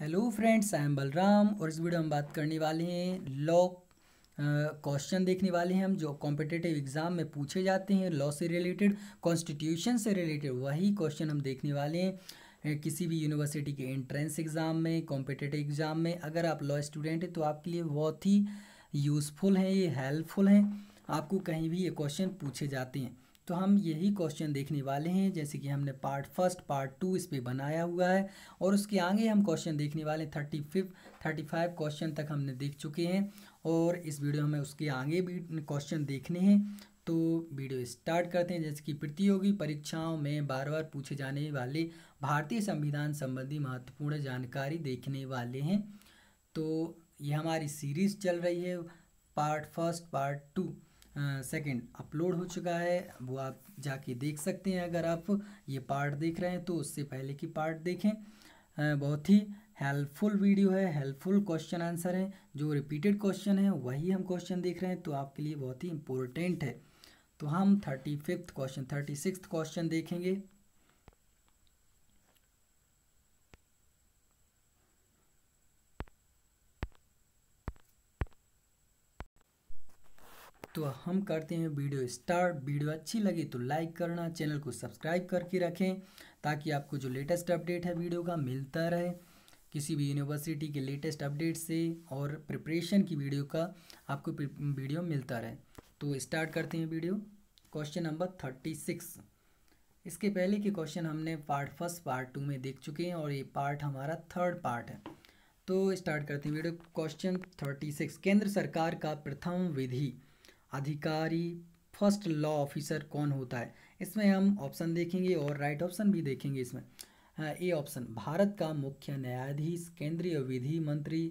hello friends I am Balram और इस video में बात करने वाले हैं लॉ क्वेश्चन देखने वाले हैं हम जो कॉम्पिटेटिव एग्ज़ाम में पूछे जाते हैं लॉ से रिलेटेड कॉन्स्टिट्यूशन से रिलेटेड वही क्वेश्चन हम देखने वाले हैं किसी भी यूनिवर्सिटी के एंट्रेंस एग्ज़ाम में कॉम्पिटेटिव एग्ज़ाम में अगर आप लॉ स्टूडेंट हैं तो आपके लिए बहुत ही यूज़फुल हैं ये हेल्पफुल हैं आपको कहीं भी ये क्वेश्चन पूछे जाते हैं तो हम यही क्वेश्चन देखने वाले हैं जैसे कि हमने पार्ट फर्स्ट पार्ट टू इस पर बनाया हुआ है और उसके आगे हम क्वेश्चन देखने वाले हैं thirty fifth thirty five question तक हमने देख चुके हैं और इस वीडियो में उसके आगे भी क्वेश्चन देखने हैं तो वीडियो स्टार्ट करते हैं जैसे कि प्रतियोगी परीक्षाओं में बार बार पूछे जाने वाले भारतीय संविधान संबंधी महत्वपूर्ण जानकारी देखने वाले हैं तो ये हमारी सीरीज़ चल रही है part first part two second upload हो चुका है वो आप जाके देख सकते हैं अगर आप ये पार्ट देख रहे हैं तो उससे पहले की पार्ट देखें बहुत ही हेल्पफुल वीडियो है हेल्पफुल क्वेश्चन आंसर है जो रिपीटेड क्वेश्चन है वही हम क्वेश्चन देख रहे हैं तो आपके लिए बहुत ही इम्पोर्टेंट है तो हम thirty fifth question thirty six question देखेंगे तो हम करते हैं वीडियो स्टार्ट वीडियो अच्छी लगी तो लाइक करना चैनल को सब्सक्राइब करके रखें ताकि आपको जो लेटेस्ट अपडेट है वीडियो का मिलता रहे किसी भी यूनिवर्सिटी के लेटेस्ट अपडेट से और प्रिपरेशन की वीडियो का आपको वीडियो मिलता रहे तो स्टार्ट करते हैं video question number thirty six इसके पहले के क्वेश्चन हमने पार्ट फर्स्ट पार्ट टू में देख चुके हैं और ये पार्ट हमारा थर्ड पार्ट है तो स्टार्ट करते हैं वीडियो क्वेश्चन थर्टी सिक्स केंद्र सरकार का प्रथम विधि अधिकारी फर्स्ट लॉ ऑफिसर कौन होता है इसमें हम ऑप्शन देखेंगे और राइट ऑप्शन भी देखेंगे इसमें हाँ, ए ऑप्शन भारत का मुख्य न्यायाधीश केंद्रीय विधि मंत्री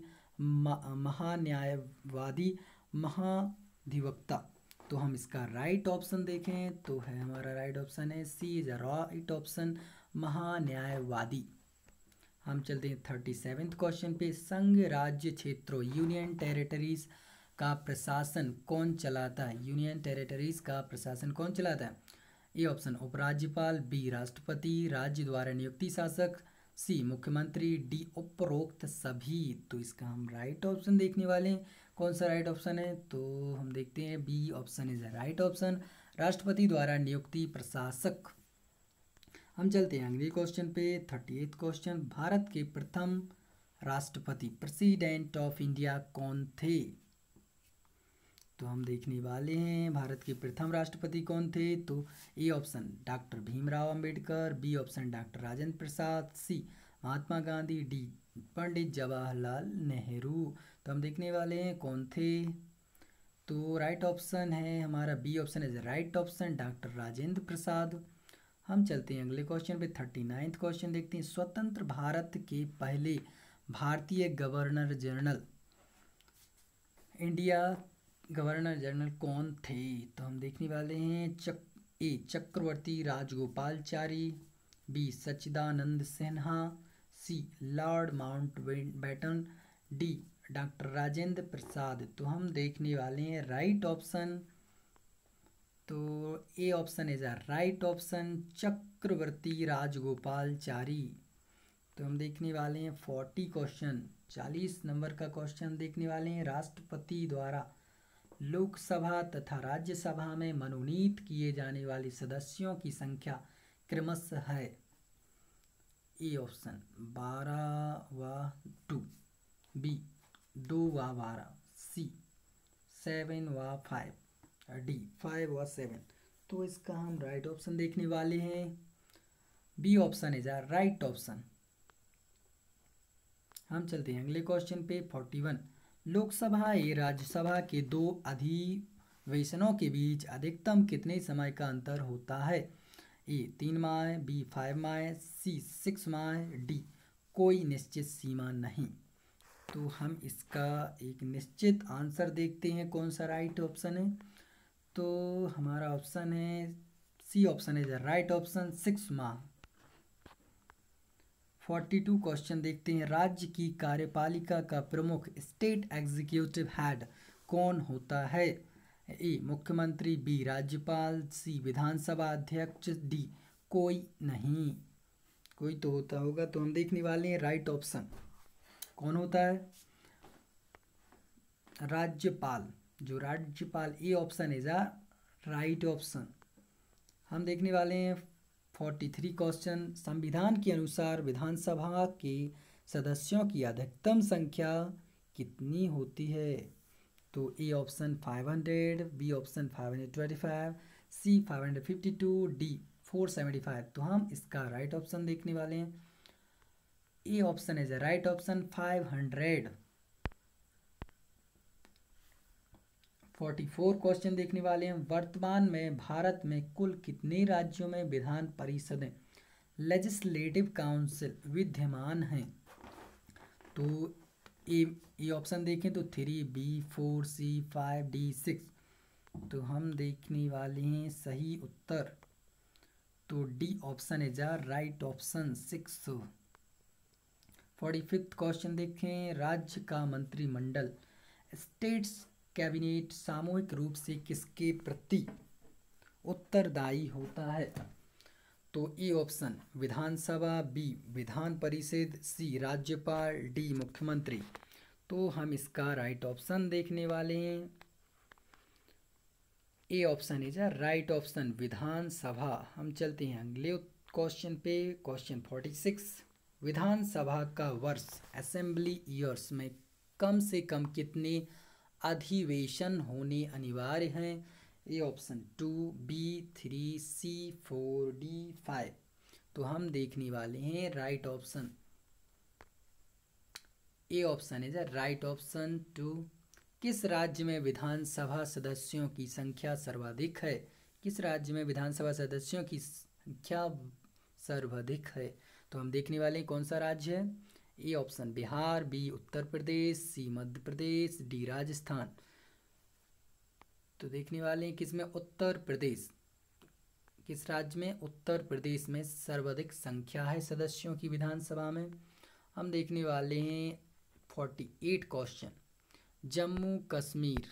महान्यायवादी महाधिवक्ता तो हम इसका राइट ऑप्शन देखें तो है हमारा राइट ऑप्शन है C is a right option महान्यायवादी हम चलते हैं थर्टी सेवेंथ क्वेश्चन पे संघ राज्य क्षेत्रों यूनियन टेरिटरीज का प्रशासन कौन चलाता है यूनियन टेरिटरीज का प्रशासन कौन चलाता है ए ऑप्शन उपराज्यपाल बी राष्ट्रपति राज्य द्वारा नियुक्ति शासक सी मुख्यमंत्री डी उपरोक्त सभी तो इसका हम राइट ऑप्शन देखने वाले हैं कौन सा राइट ऑप्शन है तो हम देखते हैं B option is right option राष्ट्रपति द्वारा नियुक्ति प्रशासक हम चलते हैं अगले क्वेश्चन पे थर्टी एथ क्वेश्चन भारत के प्रथम राष्ट्रपति प्रेसिडेंट ऑफ इंडिया कौन थे तो हम देखने वाले हैं भारत के प्रथम राष्ट्रपति कौन थे तो A option doctor Bhimrao Ambedkar B option doctor Rajendra Prasad C Mahatma Gandhi D Pandit Jawaharlal Nehru तो हम देखने वाले हैं कौन थे तो राइट ऑप्शन है हमारा B option is right option doctor Rajendra Prasad हम चलते हैं अगले क्वेश्चन पे थर्टी नाइन्थ क्वेश्चन देखते हैं स्वतंत्र भारत के पहले भारतीय governor general India governor general कौन थे तो हम देखने वाले हैं चक A Chakravarti Rajagopalachari B Sachchidanand Sinha C Lord Mountbatten D doctor Rajendra Prasad तो हम देखने वाले हैं राइट ऑप्शन तो A option is a right option Chakravarti Rajagopalachari तो हम देखने वाले हैं फोर्टी क्वेश्चन चालीस नंबर का क्वेश्चन देखने वाले हैं राष्ट्रपति द्वारा लोकसभा तथा राज्यसभा में मनोनीत किए जाने वाले सदस्यों की संख्या क्रमशः है ए ऑप्शन बारह व टू बी दो व बारह सी सेवन व फाइव डी फाइव व सेवन तो इसका हम राइट ऑप्शन देखने वाले हैं B option is a right option हम चलते हैं अगले क्वेश्चन पे फोर्टी वन लोकसभा या राज्यसभा के दो अधिवेशनों के बीच अधिकतम कितने समय का अंतर होता है ए तीन माह बी फाइव माह सी सिक्स माह डी कोई निश्चित सीमा नहीं तो हम इसका एक निश्चित आंसर देखते हैं कौन सा राइट ऑप्शन है तो हमारा ऑप्शन है C option is right option six माह फोर्टी टू क्वेश्चन देखते हैं राज्य की कार्यपालिका का प्रमुख स्टेट एग्जीक्यूटिव हेड कौन होता है ए मुख्यमंत्री बी राज्यपाल सी विधानसभा अध्यक्ष डी कोई नहीं कोई तो होता होगा तो हम देखने वाले हैं राइट ऑप्शन कौन होता है राज्यपाल जो राज्यपाल A option is a right option हम देखने वाले हैं फोर्टी थ्री क्वेश्चन संविधान के अनुसार विधानसभा के सदस्यों की अधिकतम संख्या कितनी होती है तो A option five hundred B option five hundred twenty five C five hundred fifty two D four seventy five तो हम इसका राइट ऑप्शन देखने वाले हैं A option is a right option five hundred forty four question देखने वाले हैं वर्तमान में भारत में कुल कितने राज्यों में विधान परिषदें लेजिस्लेटिव काउंसिल विद्यमान हैं तो ए ये ऑप्शन देखें तो three B four C five D six तो हम देखने वाले हैं सही उत्तर तो D option is our right option six forty fifth question देखें राज्य का मंत्रिमंडल स्टेट्स कैबिनेट सामूहिक रूप से किसके प्रति उत्तरदायी होता है तो ए ऑप्शन विधानसभा बी विधान परिषद सी राज्यपाल डी मुख्यमंत्री तो हम इसका राइट ऑप्शन देखने वाले हैं A option is a right option विधानसभा हम चलते हैं अगले क्वेश्चन पे क्वेश्चन फोर्टी सिक्स विधानसभा का वर्ष असेंबली ईयर्स में कम से कम कितने अधिवेशन होने अनिवार्य हैं ये option two B three C four D five तो हम देखने वाले हैं right option A option is right option two किस राज्य में विधानसभा सदस्यों की संख्या सर्वाधिक है किस राज्य में विधानसभा सदस्यों की संख्या सर्वाधिक है तो हम देखने वाले कौन सा राज्य है A option Bihar B Uttar Pradesh C Madhya Pradesh D Rajasthan तो देखने वाले हैं किसमें उत्तर प्रदेश किस राज्य में उत्तर प्रदेश में सर्वाधिक संख्या है सदस्यों की विधानसभा में हम देखने वाले हैं forty eight question Jammu Kashmir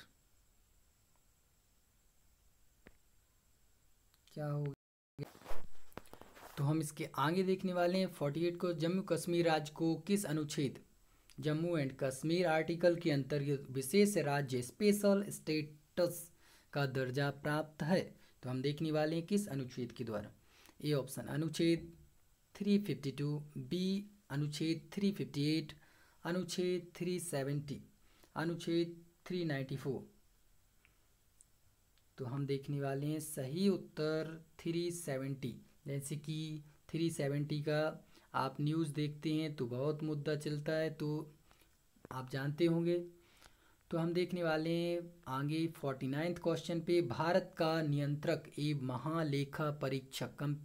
क्या हो तो हम इसके आगे देखने वाले हैं फोर्टी एट को जम्मू कश्मीर राज्य को किस अनुच्छेद जम्मू एंड कश्मीर आर्टिकल के अंतर्गत विशेष राज्य स्पेशल स्टेटस का दर्जा प्राप्त है तो हम देखने वाले हैं किस अनुच्छेद के द्वारा ए ऑप्शन अनुच्छेद 352 बी अनुच्छेद 358 अनुच्छेद 370 अनुच्छेद 394 तो हम देखने वाले हैं सही उत्तर 370 जैसे कि 370 का आप न्यूज़ देखते हैं तो बहुत मुद्दा चलता है तो आप जानते होंगे तो हम देखने वाले हैं आगे फोर्टी नाइन्थ क्वेश्चन पे भारत का नियंत्रक एवं महालेखा परीक्षक cum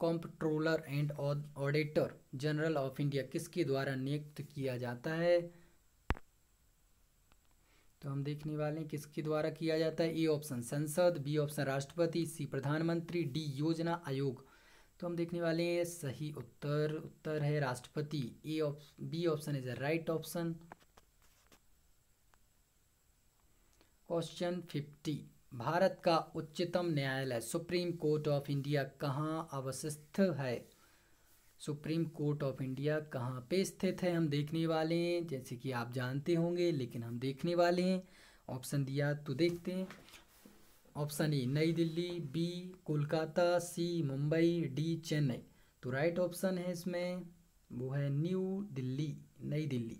comptroller and auditor general of India किसके द्वारा नियुक्त किया जाता है तो हम देखने वाले हैं किसके द्वारा किया जाता है ए ऑप्शन संसद बी ऑप्शन राष्ट्रपति सी प्रधानमंत्री डी योजना आयोग तो हम देखने वाले हैं सही उत्तर उत्तर है राष्ट्रपति A option B option is a right option question fifty Bharat का उच्चतम न्यायालय सुप्रीम कोर्ट ऑफ इंडिया कहाँ अवस्थित है सुप्रीम कोर्ट ऑफ इंडिया कहाँ पे स्थित है हम देखने वाले हैं जैसे कि आप जानते होंगे लेकिन हम देखने वाले हैं ऑप्शन दिया तो देखते हैं option A Nai Delhi B Kolkata C Mumbai D Chennai तो राइट ऑप्शन है इसमें वो है न्यू दिल्ली नई दिल्ली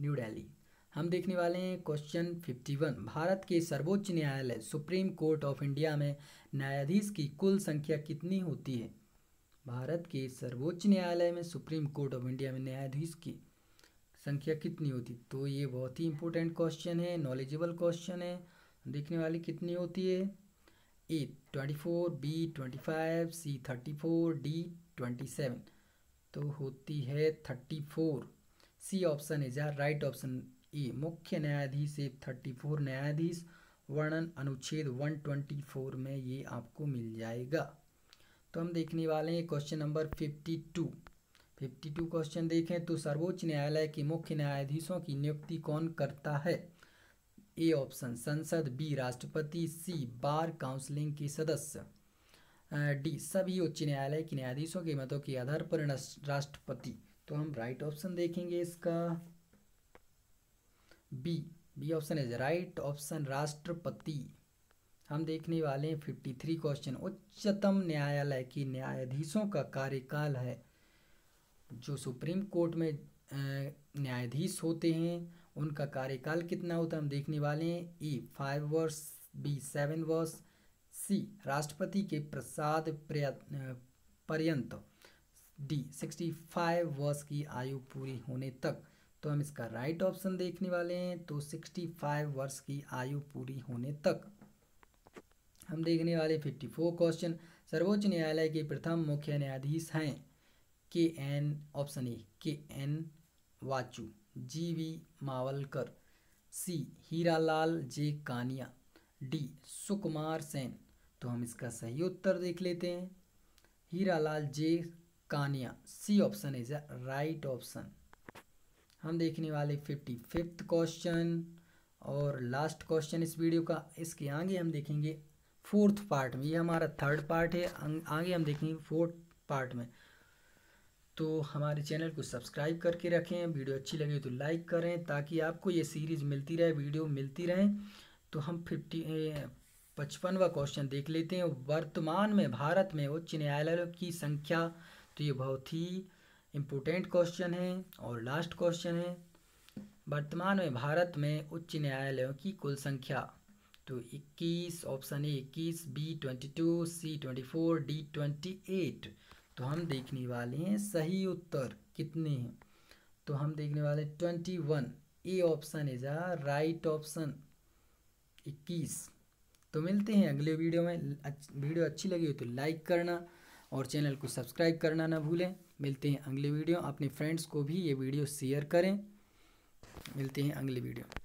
न्यू दिल्ली हम देखने वाले हैं क्वेश्चन फिफ्टी वन भारत के सर्वोच्च न्यायालय सुप्रीम कोर्ट ऑफ इंडिया में न्यायाधीश की कुल संख्या कितनी होती है भारत के सर्वोच्च न्यायालय में सुप्रीम कोर्ट ऑफ इंडिया में न्यायाधीश की संख्या कितनी होती तो ये बहुत ही इंपॉर्टेंट क्वेश्चन है नॉलेजेबल क्वेश्चन है देखने वाली कितनी होती है A twenty four B twenty five C thirty four D twenty seven तो होती है thirty four C option is our right option A मुख्य न्यायाधीश ए थर्टी फोर न्यायाधीश वर्णन अनुच्छेद वन ट्वेंटी फोर में ये आपको मिल जाएगा तो हम देखने वाले हैं question number fifty two fifty two question देखें तो सर्वोच्च न्यायालय के मुख्य न्यायाधीशों की नियुक्ति कौन करता है ए ऑप्शन संसद बी राष्ट्रपति सी बार काउंसलिंग के सदस्य डी सभी उच्च न्यायालय के न्यायाधीशों के मतों के आधार पर राष्ट्रपति तो हम राइट ऑप्शन देखेंगे इसका B B option is right option राष्ट्रपति हम देखने वाले हैं फिफ्टी थ्री क्वेश्चन उच्चतम न्यायालय की न्यायाधीशों का कार्यकाल है जो सुप्रीम कोर्ट में न्यायाधीश होते हैं उनका कार्यकाल कितना होता है हम देखने वाले हैं ई फाइव वर्ष बी सेवन वर्ष सी राष्ट्रपति के प्रसाद पर्यंत डी सिक्सटी फाइव वर्ष की आयु पूरी होने तक तो हम इसका राइट ऑप्शन देखने वाले हैं तो सिक्सटी फाइव वर्ष की आयु पूरी होने तक हम देखने वाले फिफ्टी फोर क्वेश्चन सर्वोच्च न्यायालय के प्रथम मुख्य न्यायाधीश हैं के an option A K N Wanchoo G V Mavalankar C Hiralal J Kania D Sukumar Sen तो हम इसका सही उत्तर देख लेते हैं Hiralal J Kania C option is a right option हम देखने वाले फिफ्टी फिफ्थ क्वेश्चन और लास्ट क्वेश्चन इस वीडियो का इसके आगे हम देखेंगे फोर्थ पार्ट में ये हमारा थर्ड पार्ट है अं-, आगे हम देखेंगे फोर्थ पार्ट में तो हमारे चैनल को सब्सक्राइब करके रखें वीडियो अच्छी लगे तो लाइक करें ताकि आपको ये सीरीज़ मिलती रहे वीडियो मिलती रहे तो हम फिफ्टी पचपनवा क्वेश्चन देख लेते हैं वर्तमान में भारत में उच्च न्यायालयों की संख्या तो ये बहुत ही इम्पोर्टेंट क्वेश्चन है और लास्ट क्वेश्चन है वर्तमान में भारत में उच्च न्यायालयों की कुल संख्या तो 21 option A 21 B 22 C 24 D 28 तो हम देखने वाले हैं सही उत्तर कितने हैं तो हम देखने वाले 21 A option is a right option 21 तो मिलते हैं अगले वीडियो में वीडियो अच्छी लगी हो तो लाइक करना और चैनल को सब्सक्राइब करना ना भूलें मिलते हैं अगले वीडियो अपने फ्रेंड्स को भी ये वीडियो शेयर करें मिलते हैं अगले वीडियो